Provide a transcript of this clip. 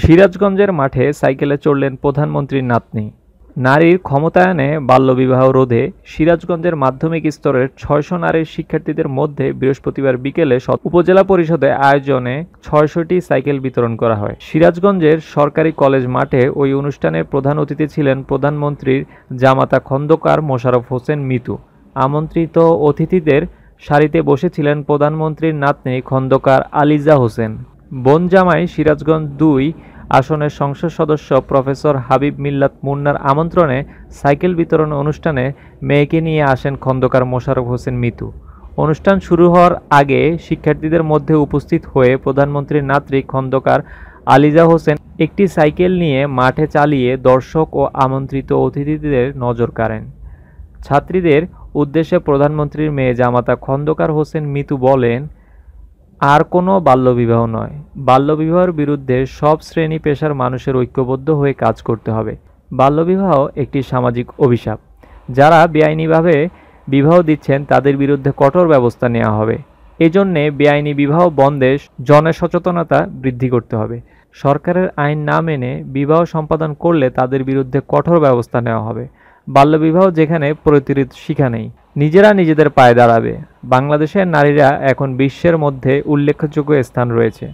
সিরাজগঞ্জের মাঠে সাইকেলে চড়লেন প্রধানমন্ত্রীর নাতনি নারীর ক্ষমতায়নে বাল্যবিবাহ রোধে সিরাজগঞ্জের মাধ্যমিক স্তরের ছয়শো নারীর শিক্ষার্থীদের মধ্যে বৃহস্পতিবার বিকেলে উপজেলা পরিষদে আয়োজনে ছয়শটি সাইকেল বিতরণ করা হয় সিরাজগঞ্জের সরকারি কলেজ মাঠে ওই অনুষ্ঠানে প্রধান অতিথি ছিলেন প্রধানমন্ত্রীর জামাতা খন্দকার মোশারফ হোসেন মিতু আমন্ত্রিত অতিথিদের সারিতে বসেছিলেন প্রধানমন্ত্রীর নাতনি খন্দকার আলিজা হোসেন বনজামাই সিরাজগঞ্জ দুই আসনের সংসদ সদস্য প্রফেসর হাবিব মিল্লাত মুন্নার আমন্ত্রণে সাইকেল বিতরণ অনুষ্ঠানে মেয়েকে নিয়ে আসেন খন্দকার মোশারফ হোসেন মিতু অনুষ্ঠান শুরু হওয়ার আগে শিক্ষার্থীদের মধ্যে উপস্থিত হয়ে প্রধানমন্ত্রীর নাতৃ খন্দকার আলিজা হোসেন একটি সাইকেল নিয়ে মাঠে চালিয়ে দর্শক ও আমন্ত্রিত অতিথিদের নজর কাড়েন ছাত্রীদের উদ্দেশ্যে প্রধানমন্ত্রীর মেয়ে জামাতা খন্দকার হোসেন মিতু বলেন আর কোনো বাল্যবিবাহ নয় বাল্যবিবাহের বিরুদ্ধে সব শ্রেণী পেশার মানুষের ঐক্যবদ্ধ হয়ে কাজ করতে হবে বাল্যবিবাহ একটি সামাজিক অভিশাপ যারা বেআইনিভাবে বিবাহ দিচ্ছেন তাদের বিরুদ্ধে কঠোর ব্যবস্থা নেওয়া হবে এজন্যে বেআইনি বিবাহ বন্ধে জনসচেতনতা বৃদ্ধি করতে হবে সরকারের আইন না মেনে বিবাহ সম্পাদন করলে তাদের বিরুদ্ধে কঠোর ব্যবস্থা নেওয়া হবে বাল্যবিবাহ যেখানে প্রতিরোধ শিখা নেই নিজেরা নিজেদের পায়ে দাঁড়াবে বাংলাদেশের নারীরা এখন বিশ্বের মধ্যে উল্লেখযোগ্য স্থান রয়েছে